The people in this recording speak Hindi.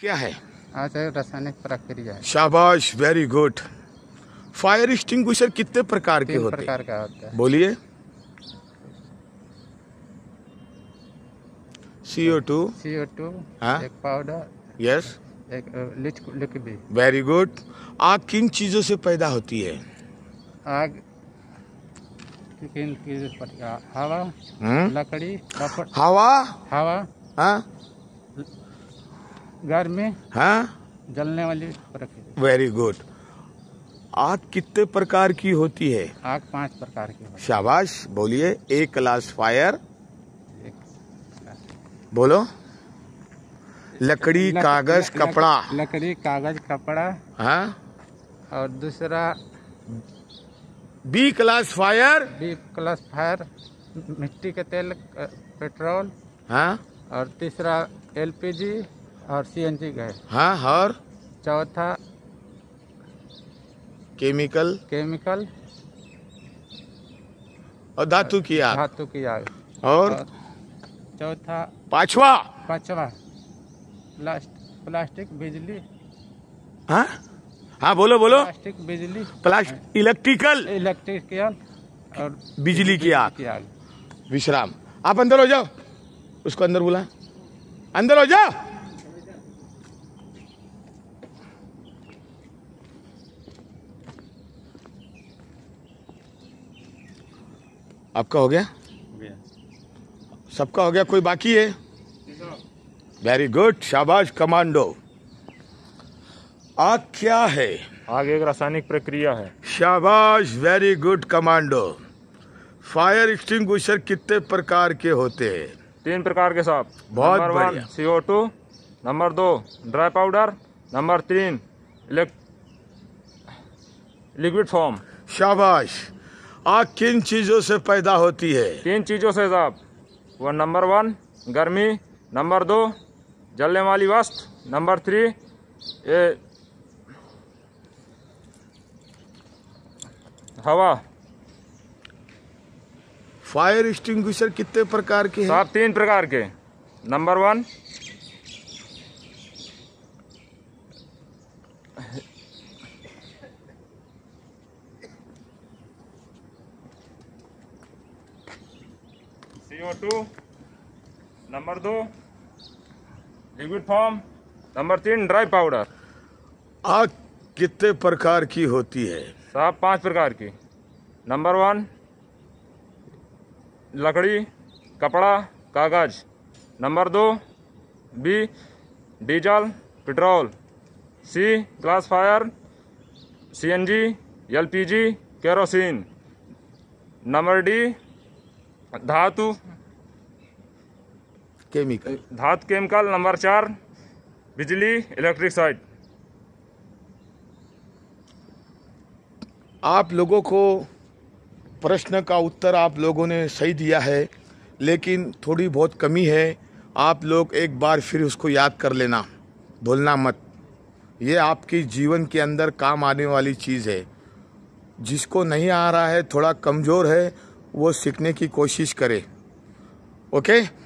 क्या है हाँ, रासायनिक प्रक्रिया शाबाश वेरी गुड फायर स्टिंग कितने प्रकार के होते हैं? बोलिए सीओ टू सीओ टू एक पाउडर यस एक वेरी गुड आग किन चीजों से पैदा होती है आग किन हवा हम्म। लकड़ी हवा हवा हाँ। घर में हाँ जलने वाली रखी वेरी गुड आग कितने प्रकार की होती है आग पांच प्रकार की होती शाबाश बोलिए एक क्लास फायर बोलो लकड़ी कागज कपड़ा लकड़ी कागज कपड़ा हाँ और दूसरा B class fire B class fire मिट्टी के तेल पेट्रोल हाँ और तीसरा एलपीजी और सीएनजी गैस हाँ और चौथा केमिकल केमिकल और धातु की आग धातु की आग और, चौथा पांचवा पांचवा प्लास्ट प्लास्टिक बिजली हाँ हाँ बोलो बोलो प्लास्टिक बिजली प्लास्टिक इलेक्ट्रिकल इलेक्ट्रिकल और बिजली की आग आग विश्राम आप अंदर हो जाओ उसको अंदर बुला अंदर हो जाओ आपका हो गया सबका हो गया कोई बाकी है वेरी गुड शाबाश कमांडो आग क्या है आग एक रासायनिक प्रक्रिया है शाबाश वेरी गुड कमांडो फायर एक्सटिंग कितने प्रकार के होते हैं तीन प्रकार के साहब बहुत बढ़िया सीओ टू नंबर दो ड्राई पाउडर नंबर तीन लिक्विड फॉर्म शाबाश आग किन चीज़ों से पैदा होती है तीन चीज़ों से साहब वो नंबर वन गर्मी नंबर दो जलने वाली वस्त नंबर थ्री ये हवा फायर एक्सटिंग कितने प्रकार के साहब तीन प्रकार के नंबर वन टू नंबर दो लिक्विड फॉर्म नंबर तीन ड्राई पाउडर आग कितने प्रकार की होती है साहब पांच प्रकार की नंबर वन लकड़ी कपड़ा कागज नंबर दो B diesel petrol C class fire C N G L P G kerosene number D धातु केमिकल धातु केमिकल नंबर चार बिजली इलेक्ट्रिक साइड आप लोगों को प्रश्न का उत्तर आप लोगों ने सही दिया है लेकिन थोड़ी बहुत कमी है आप लोग एक बार फिर उसको याद कर लेना भूलना मत ये आपकी जीवन के अंदर काम आने वाली चीज़ है जिसको नहीं आ रहा है थोड़ा कमज़ोर है वो सीखने की कोशिश करे ओके